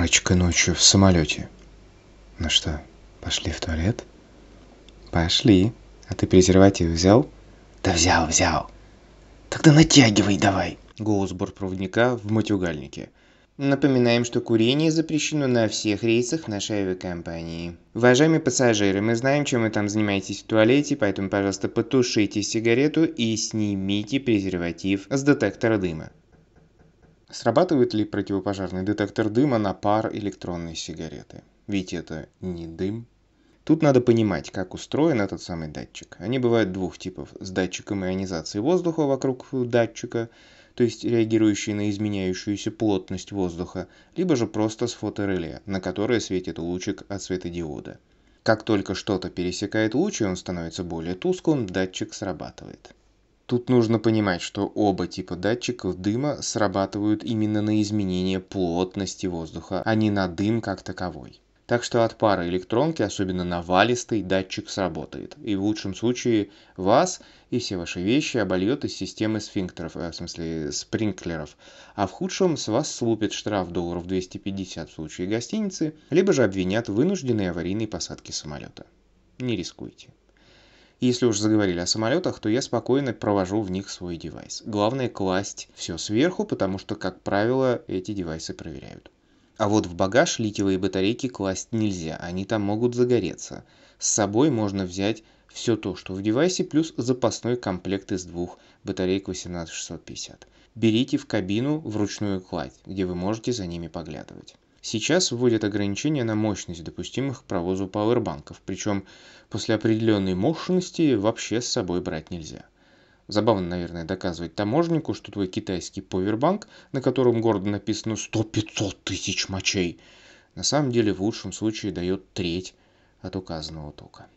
парочка ночью в самолете. Ну что, пошли в туалет? Пошли. А ты презерватив взял? Да взял, взял. Тогда натягивай давай. Голос бортпроводника в матюгальнике. Напоминаем, что курение запрещено на всех рейсах нашей авиакомпании. Уважаемые пассажиры, мы знаем, чем вы там занимаетесь в туалете, поэтому, пожалуйста, потушите сигарету и снимите презерватив с детектора дыма. Срабатывает ли противопожарный детектор дыма на пар электронной сигареты? Ведь это не дым. Тут надо понимать, как устроен этот самый датчик. Они бывают двух типов. С датчиком ионизации воздуха вокруг датчика, то есть реагирующий на изменяющуюся плотность воздуха, либо же просто с фотореле, на которое светит лучик от светодиода. Как только что-то пересекает луч и он становится более тусклым, датчик срабатывает. Тут нужно понимать, что оба типа датчиков дыма срабатывают именно на изменение плотности воздуха, а не на дым как таковой. Так что от пары электронки, особенно навалистый, датчик сработает. И в лучшем случае вас и все ваши вещи обольет из системы сфинктеров, э, в смысле спринклеров. А в худшем с вас слупит штраф долларов 250 в случае гостиницы, либо же обвинят в вынужденной аварийной посадке самолета. Не рискуйте. Если уж заговорили о самолетах, то я спокойно провожу в них свой девайс. Главное класть все сверху, потому что, как правило, эти девайсы проверяют. А вот в багаж литиевые батарейки класть нельзя, они там могут загореться. С собой можно взять все то, что в девайсе, плюс запасной комплект из двух батареек 18650. Берите в кабину вручную кладь, где вы можете за ними поглядывать. Сейчас вводят ограничения на мощность допустимых к провозу пауэрбанков, причем после определенной мощности вообще с собой брать нельзя. Забавно, наверное, доказывать таможеннику, что твой китайский пауэрбанк, на котором гордо написано 100-500 тысяч мочей, на самом деле в лучшем случае дает треть от указанного тока.